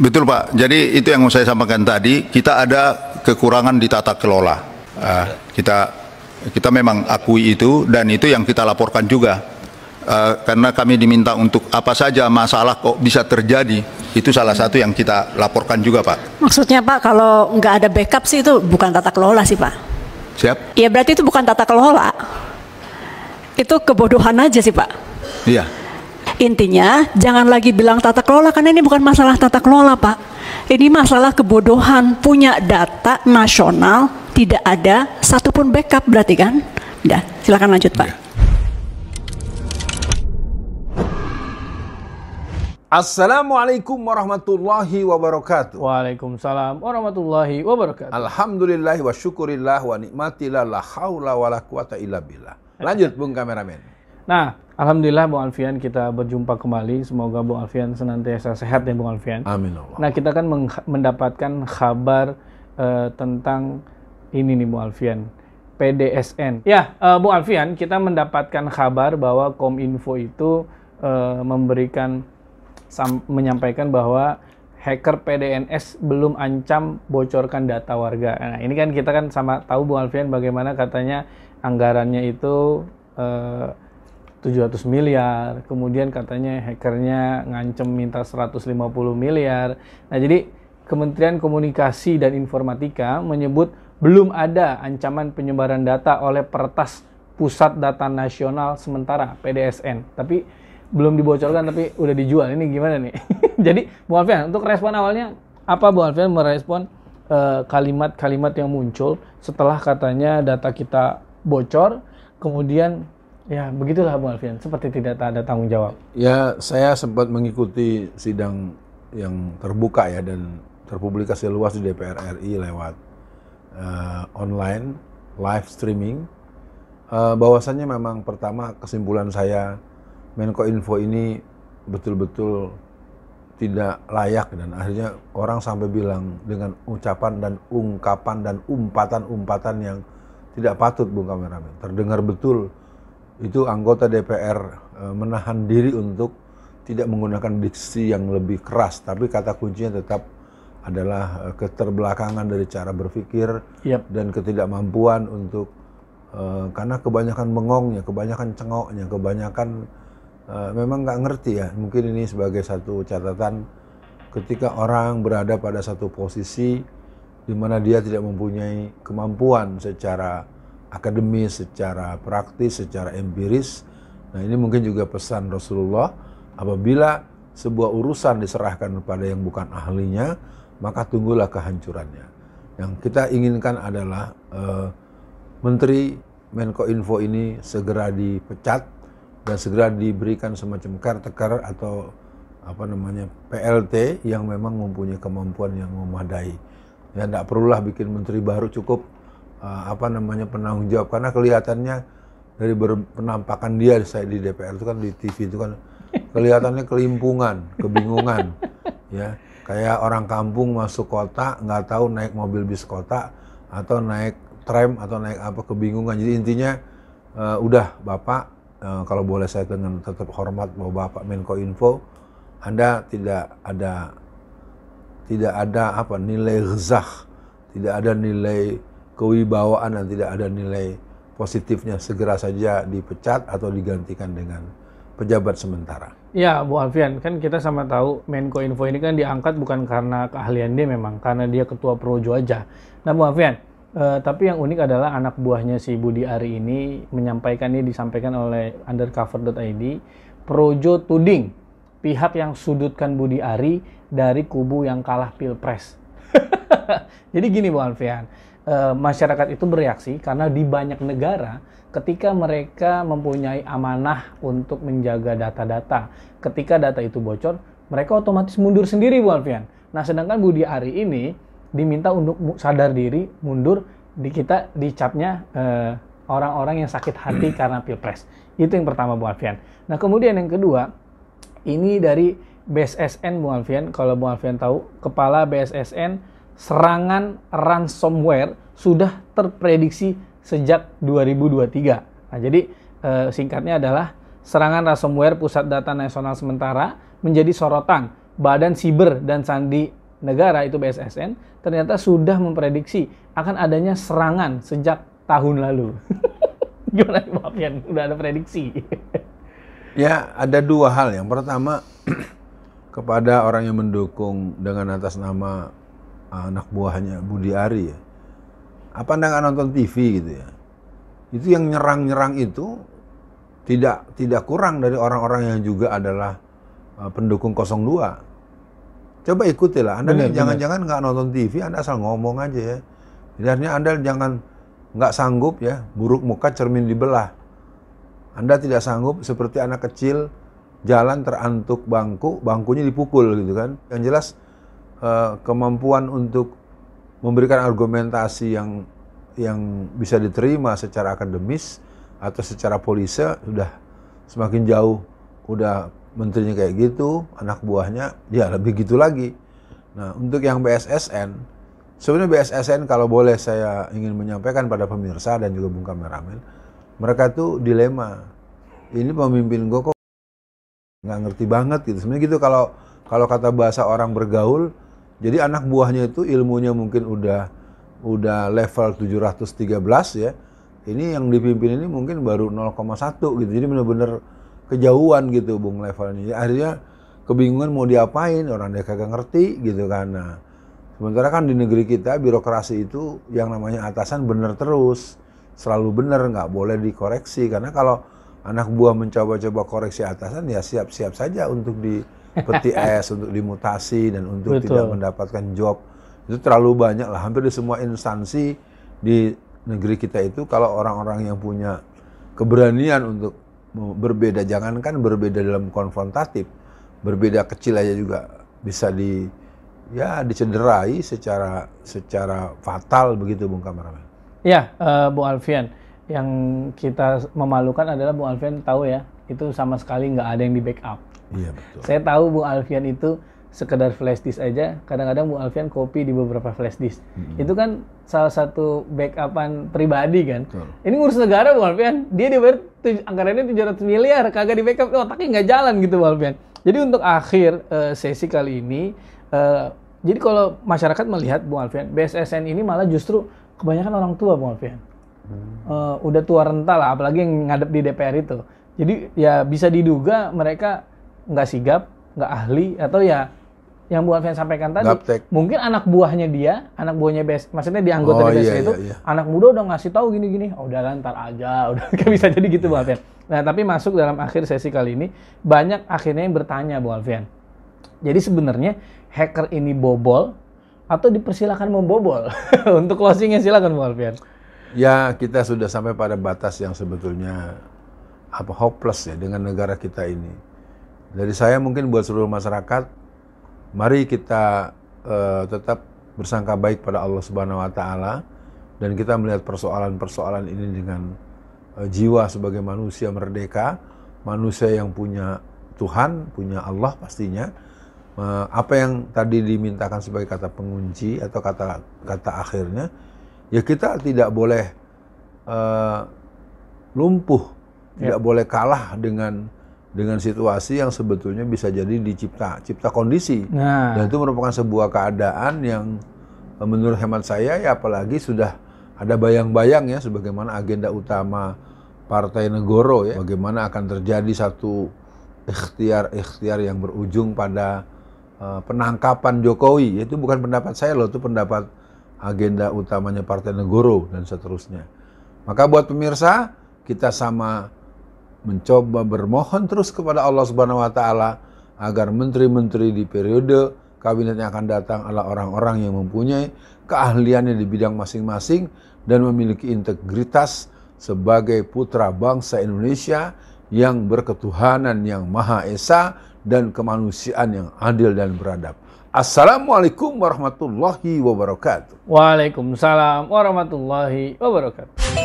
Betul Pak, jadi itu yang mau saya sampaikan tadi, kita ada kekurangan di tata kelola. Uh, kita kita memang akui itu dan itu yang kita laporkan juga. Uh, karena kami diminta untuk apa saja masalah kok bisa terjadi, itu salah satu yang kita laporkan juga Pak. Maksudnya Pak, kalau nggak ada backup sih itu bukan tata kelola sih Pak? Siap. Ya berarti itu bukan tata kelola. Itu kebodohan aja sih Pak. Iya. Intinya jangan lagi bilang tata kelola karena ini bukan masalah tata kelola Pak. Ini masalah kebodohan punya data nasional tidak ada satupun backup berarti kan? Udah, silakan lanjut Pak. Ya. Assalamualaikum warahmatullahi wabarakatuh. Waalaikumsalam warahmatullahi wabarakatuh. Alhamdulillah wa syukurillah wa nikmatillah la haula wa la quwata illa billah. Lanjut Bung kameramen. Nah, Alhamdulillah Bu Alfian kita berjumpa kembali. Semoga Bu Alfian senantiasa sehat ya Bu Alfian. Amin Allah. Nah, kita kan mendapatkan kabar uh, tentang ini nih Bu Alfian. PDSN. Ya, uh, Bung Alfian, kita mendapatkan kabar bahwa Kominfo itu uh, memberikan menyampaikan bahwa hacker PDNS belum ancam bocorkan data warga. Nah, ini kan kita kan sama tahu Bu Alfian bagaimana katanya anggarannya itu uh, 700 miliar, kemudian katanya hackernya ngancem minta 150 miliar. Nah, jadi Kementerian Komunikasi dan Informatika menyebut belum ada ancaman penyebaran data oleh Pertas Pusat Data Nasional sementara PDSN. Tapi belum dibocorkan tapi udah dijual. Ini gimana nih? jadi, Bu Alfian, untuk respon awalnya apa Bu Alfian merespon eh, kalimat-kalimat uh, kalimat -kalimat yang muncul setelah katanya data kita bocor, kemudian Ya, begitulah Bung Alfian, seperti tidak ada tanggung jawab. Ya, saya sempat mengikuti sidang yang terbuka ya dan terpublikasi luas di DPR RI lewat uh, online live streaming. Uh, bahwasannya memang pertama kesimpulan saya Menko Info ini betul-betul tidak layak dan akhirnya orang sampai bilang dengan ucapan dan ungkapan dan umpatan-umpatan yang tidak patut Bung Kameramen. Terdengar betul itu anggota DPR e, menahan diri untuk tidak menggunakan diksi yang lebih keras, tapi kata kuncinya tetap adalah e, keterbelakangan dari cara berpikir yep. dan ketidakmampuan untuk uh, karena kebanyakan mengongnya, kebanyakan cengoknya, kebanyakan uh, memang nggak ngerti ya. Mungkin ini sebagai satu catatan ketika orang berada pada satu posisi di mana dia tidak mempunyai kemampuan secara akademis, secara praktis, secara empiris. Nah ini mungkin juga pesan Rasulullah, apabila sebuah urusan diserahkan kepada yang bukan ahlinya, maka tunggulah kehancurannya. Yang kita inginkan adalah uh, Menteri Menko Info ini segera dipecat dan segera diberikan semacam caretaker atau apa namanya PLT yang memang mempunyai kemampuan yang memadai. Ya, tidak perlulah bikin menteri baru cukup uh, apa namanya penanggung jawab karena kelihatannya dari penampakan dia saya di DPR itu kan di TV itu kan kelihatannya kelimpungan, kebingungan, ya kayak orang kampung masuk kota nggak tahu naik mobil bis kota atau naik tram atau naik apa kebingungan. Jadi intinya uh, udah bapak uh, kalau boleh saya dengan tetap hormat bahwa bapak Menko Info anda tidak ada tidak ada apa nilai rezah, tidak ada nilai kewibawaan dan tidak ada nilai positifnya segera saja dipecat atau digantikan dengan pejabat sementara. Ya, Bu Alfian, kan kita sama tahu Menko Info ini kan diangkat bukan karena keahlian dia memang, karena dia ketua Projo aja. Nah, Bu Alfian, eh, tapi yang unik adalah anak buahnya si Budi Ari ini menyampaikan ini disampaikan oleh undercover.id, Projo tuding pihak yang sudutkan Budi Ari dari kubu yang kalah Pilpres. Jadi gini Bu Alfian, Eh, masyarakat itu bereaksi karena di banyak negara ketika mereka mempunyai amanah untuk menjaga data-data, ketika data itu bocor, mereka otomatis mundur sendiri Bu Alfian. Nah, sedangkan Budi Ari ini diminta untuk sadar diri, mundur di kita dicapnya eh, orang-orang yang sakit hati karena Pilpres. Itu yang pertama Bu Alfian. Nah, kemudian yang kedua, ini dari BSSN Bu Alfian. Kalau Bu Alfian tahu, kepala BSSN serangan ransomware sudah terprediksi sejak 2023. Nah, jadi eh, singkatnya adalah serangan ransomware Pusat Data Nasional sementara menjadi sorotan Badan Siber dan Sandi Negara itu BSSN ternyata sudah memprediksi akan adanya serangan sejak tahun lalu. Gimana Pak Fian? Udah ada prediksi? ya, ada dua hal. Yang pertama, kepada orang yang mendukung dengan atas nama anak buahnya Budi Ari ya. Apa anda nggak nonton TV gitu ya? Itu yang nyerang-nyerang itu tidak tidak kurang dari orang-orang yang juga adalah eh, pendukung 02. Coba ikutilah. Anda jangan-jangan nggak nonton TV, Anda asal ngomong aja ya. Sebenarnya Anda jangan nggak sanggup ya, buruk muka cermin dibelah. Anda tidak sanggup seperti anak kecil jalan terantuk bangku, bangkunya dipukul gitu kan. Yang jelas Eh, kemampuan untuk memberikan argumentasi yang yang bisa diterima secara akademis atau secara polisi sudah semakin jauh udah menterinya kayak gitu anak buahnya ya lebih gitu lagi nah untuk yang BSSN sebenarnya BSSN kalau boleh saya ingin menyampaikan pada pemirsa dan juga Bung Kameramen mereka tuh dilema ini pemimpin gue kok nggak ngerti banget gitu sebenarnya gitu kalau kalau kata bahasa orang bergaul jadi anak buahnya itu ilmunya mungkin udah udah level 713 ya. Ini yang dipimpin ini mungkin baru 0,1 gitu. Jadi benar-benar kejauhan gitu Bung levelnya. Jadi akhirnya kebingungan mau diapain, orang dia kagak ngerti gitu karena Nah, sementara kan di negeri kita birokrasi itu yang namanya atasan bener terus. Selalu bener, nggak boleh dikoreksi. Karena kalau anak buah mencoba-coba koreksi atasan ya siap-siap saja untuk di peti es untuk dimutasi dan untuk Betul. tidak mendapatkan job itu terlalu banyak lah hampir di semua instansi di negeri kita itu kalau orang-orang yang punya keberanian untuk berbeda jangankan berbeda dalam konfrontatif berbeda kecil aja juga bisa di ya dicederai secara secara fatal begitu Bung Kameramen. Ya, uh, eh, Bung Alfian, yang kita memalukan adalah Bung Alfian tahu ya, itu sama sekali nggak ada yang di backup. Iya betul. Saya tahu Bu Alfian itu sekedar flash disk aja, kadang-kadang Bu Alfian copy di beberapa flash disk. hmm Itu kan salah satu backupan pribadi kan. Betul. Ini ngurus negara Bu Alfian, dia dibayar anggaran anggarannya 700 miliar, kagak di backup, otaknya nggak jalan gitu Bu Alfian. Jadi untuk akhir uh, sesi kali ini, uh, jadi kalau masyarakat melihat Bu Alfian, BSSN ini malah justru kebanyakan orang tua Bu Alfian. Hmm. Uh, udah tua renta lah, apalagi yang ngadep di DPR itu. Jadi ya bisa diduga mereka nggak sigap, nggak ahli atau ya yang Bu saya sampaikan tadi, Gaptek. mungkin anak buahnya dia, anak buahnya best, maksudnya di anggota oh, di BS iya, itu, iya, anak muda udah ngasih tahu gini-gini, oh, udah lantar aja, udah kayak bisa jadi gitu Bu Alfian. Nah tapi masuk dalam akhir sesi kali ini, banyak akhirnya yang bertanya Bu Alvian. Jadi sebenarnya hacker ini bobol atau dipersilakan membobol? Untuk closingnya silakan Bu Alvian. Ya kita sudah sampai pada batas yang sebetulnya apa hopeless ya dengan negara kita ini dari saya mungkin buat seluruh masyarakat, mari kita uh, tetap bersangka baik pada Allah Subhanahu wa taala dan kita melihat persoalan-persoalan ini dengan uh, jiwa sebagai manusia merdeka, manusia yang punya Tuhan, punya Allah pastinya. Uh, apa yang tadi dimintakan sebagai kata pengunci atau kata kata akhirnya, ya kita tidak boleh uh, lumpuh, yeah. tidak ya. boleh kalah dengan dengan situasi yang sebetulnya bisa jadi dicipta cipta kondisi nah. dan itu merupakan sebuah keadaan yang eh, menurut hemat saya ya apalagi sudah ada bayang-bayang ya sebagaimana agenda utama partai negoro ya bagaimana akan terjadi satu ikhtiar-ikhtiar yang berujung pada uh, penangkapan Jokowi itu bukan pendapat saya loh itu pendapat agenda utamanya partai negoro dan seterusnya maka buat pemirsa kita sama mencoba bermohon terus kepada Allah Subhanahu wa taala agar menteri-menteri di periode kabinet yang akan datang adalah orang-orang yang mempunyai keahliannya di bidang masing-masing dan memiliki integritas sebagai putra bangsa Indonesia yang berketuhanan yang Maha Esa dan kemanusiaan yang adil dan beradab. Assalamualaikum warahmatullahi wabarakatuh. Waalaikumsalam warahmatullahi wabarakatuh.